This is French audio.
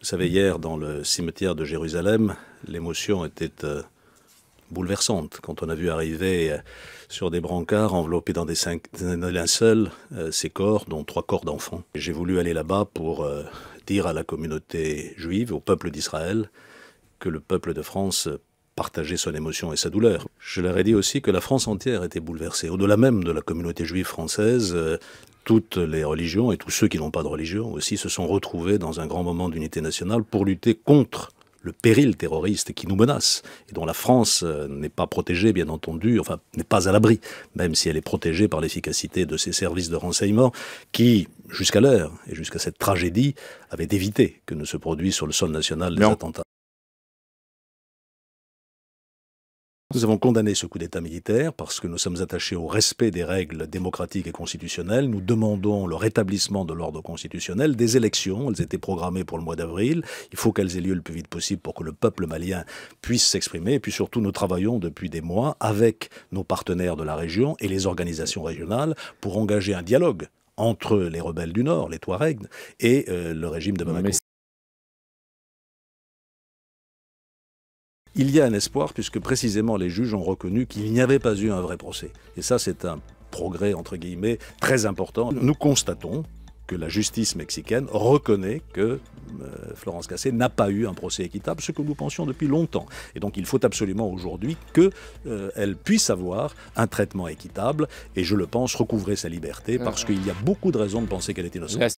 Vous savez, hier, dans le cimetière de Jérusalem, l'émotion était euh, bouleversante quand on a vu arriver euh, sur des brancards enveloppés dans des, cinq, linceuls euh, ces corps, dont trois corps d'enfants. J'ai voulu aller là-bas pour dire à la communauté juive, au peuple d'Israël, que le peuple de France partageait son émotion et sa douleur. Je leur ai dit aussi que la France entière était bouleversée. Au-delà même de la communauté juive française, toutes les religions et tous ceux qui n'ont pas de religion aussi se sont retrouvés dans un grand moment d'unité nationale pour lutter contre le péril terroriste qui nous menace et dont la France euh, n'est pas protégée, bien entendu, enfin n'est pas à l'abri, même si elle est protégée par l'efficacité de ses services de renseignement qui, jusqu'à l'heure et jusqu'à cette tragédie, avaient évité que ne se produisent sur le sol national des attentats. Nous avons condamné ce coup d'État militaire parce que nous sommes attachés au respect des règles démocratiques et constitutionnelles. Nous demandons le rétablissement de l'ordre constitutionnel, des élections. Elles étaient programmées pour le mois d'avril. Il faut qu'elles aient lieu le plus vite possible pour que le peuple malien puisse s'exprimer. Et puis surtout, nous travaillons depuis des mois avec nos partenaires de la région et les organisations régionales pour engager un dialogue entre les rebelles du Nord, les Touaregs, et euh, le régime de Bamako. il y a un espoir puisque précisément les juges ont reconnu qu'il n'y avait pas eu un vrai procès. Et ça, c'est un progrès, entre guillemets, très important. Nous constatons que la justice mexicaine reconnaît que euh, Florence Cassé n'a pas eu un procès équitable, ce que nous pensions depuis longtemps. Et donc il faut absolument aujourd'hui qu'elle euh, puisse avoir un traitement équitable et je le pense recouvrer sa liberté parce qu'il y a beaucoup de raisons de penser qu'elle était innocente.